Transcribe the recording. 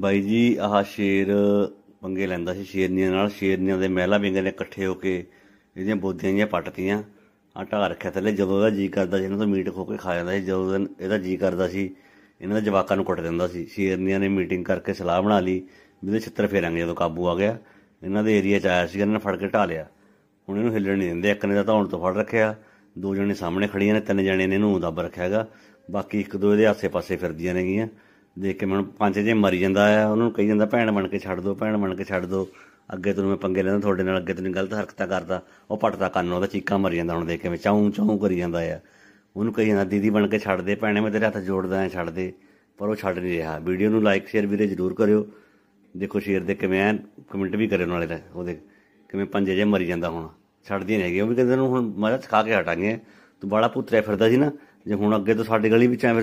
ਬਾਈ ਜੀ ਆਹ ਸ਼ੇਰ ਪੰਗੇ ਲੈਂਦਾ ਸੀ ਸ਼ੇਰਨੀਆਂ ਨਾਲ ਸ਼ੇਰਨੀਆਂ ਦੇ ਮਹਿਲਾ ਵਿੰਗ ਨੇ ਇਕੱਠੇ ਹੋ ਕੇ ਇਹਦੀਆਂ ਬੋਦੀਆਂ ਜੀਆਂ ਪੱਟਤੀਆਂ ਆ ਢਾ ਰੱਖਿਆ ਥੱਲੇ ਜਦੋਂ ਦਾ ਜੀ ਕਰਦਾ ਸੀ ਇਹਨਾਂ ਤੋਂ ਮੀਟ ਖੋ ਕੇ ਖਾ ਜਾਂਦਾ ਸੀ ਜਦੋਂ ਦਿਨ ਇਹਦਾ ਜੀ ਕਰਦਾ ਸੀ ਇਹਨਾਂ ਦੇ ਜਵਾਕਾਂ ਨੂੰ ਕੁੱਟ ਦਿੰਦਾ ਸੀ ਸ਼ੇਰਨੀਆਂ ਨੇ ਮੀਟਿੰਗ ਕਰਕੇ ਸਲਾਹ ਬਣਾ ਲਈ ਇਹਦੇ ਛੱਤਰ ਫੇਰਾਂਗੇ ਜਦੋਂ ਕਾਬੂ ਆ ਗਿਆ ਇਹਨਾਂ ਦੇ ਏਰੀਆ 'ਚ ਆਇਆ ਸੀ ਇਹਨਾਂ ਨੇ ਫੜ ਕੇ ਢਾ ਲਿਆ ਹੁਣ ਇਹਨੂੰ ਹਿੱਲਣ ਨਹੀਂ ਦਿੰਦੇ ਇੱਕ ਨੇ ਤਾਂ ਧੌਣ ਤੋਂ ਫੜ ਰੱਖਿਆ ਦੋ ਜਣੇ ਸਾਹਮਣੇ ਖੜੀਆਂ ਨੇ ਤਿੰਨ ਜਣੇ ਨੇ ਇਹਨੂੰ ਦੱਬ ਰੱਖਿਆਗਾ ਬਾਕੀ ਇੱਕ ਦੋ ਇਹਦੇ ਆਸੇ-ਪਾਸੇ ਫਿਰਦੀਆਂ ਨੇਗੀਆਂ ਦੇਖ ਕੇ ਮਨ ਪੰਜ ਜੇ ਮਰੀ ਜਾਂਦਾ ਆ ਉਹਨਾਂ ਨੂੰ ਕਹੀ ਜਾਂਦਾ ਭੈਣ ਬਣ ਕੇ ਛੱਡ ਦੋ ਭੈਣ ਬਣ ਕੇ ਛੱਡ ਦੋ ਅੱਗੇ ਤੁਹਾਨੂੰ ਮੈਂ ਪੰਗੇ ਲੈਂਦਾ ਤੁਹਾਡੇ ਨਾਲ ਅੱਗੇ ਤੁਹਾਨੂੰ ਗਲਤ ਹਰਕਤਾਂ ਕਰਦਾ ਉਹ ਪਟਦਾ ਕੰਨ ਉਹਦਾ ਚੀਕਾਂ ਮਰੀ ਜਾਂਦਾ ਹੁਣ ਦੇਖ ਕੇ ਮੈਂ ਚਾਉ ਚਾਉ ਕਰੀ ਜਾਂਦਾ ਆ ਉਹਨੂੰ ਕਹੀ ਜਾਂਦਾ ਦੀਦੀ ਬਣ ਕੇ ਛੱਡ ਦੇ ਭੈਣੇ ਮੈਂ ਤੇਰੇ ਹੱਥ ਜੋੜਦਾ ਆ ਛੱਡ ਦੇ ਪਰ ਉਹ ਛੱਡ ਨਹੀਂ ਰਿਹਾ ਵੀਡੀਓ ਨੂੰ ਲਾਈਕ ਸ਼ੇਅਰ ਵੀਰੇ ਜ਼ਰੂਰ ਕਰਿਓ ਦੇਖੋ ਸ਼ੇਅਰ ਦੇ ਕਿਵੇਂ ਐ ਕਮੈਂਟ ਵੀ ਕਰਿਓ ਨਾਲੇ ਉਹਦੇ ਕਿਵੇਂ ਪੰਜੇ ਜੇ ਮਰੀ ਜਾਂਦਾ ਹੁਣ ਛੱਡਦੀ ਨਹੀਂ ਹੈਗੀ ਉਹ ਵੀ ਕਹਿੰਦੇ ਨੂੰ ਹੁਣ ਮਾਰਾ ਸਿਖਾ ਕੇ ਹਟਾਂਗੇ ਤੂੰ ਬੜਾ ਪੁੱਤਰਿਆ ਫਿਰਦਾ ਸੀ ਨਾ ਜੇ ਹੁਣ ਅੱਗੇ ਤੋਂ ਸਾਡੀ ਗਲੀ ਵਿੱਚ ਐਵੇਂ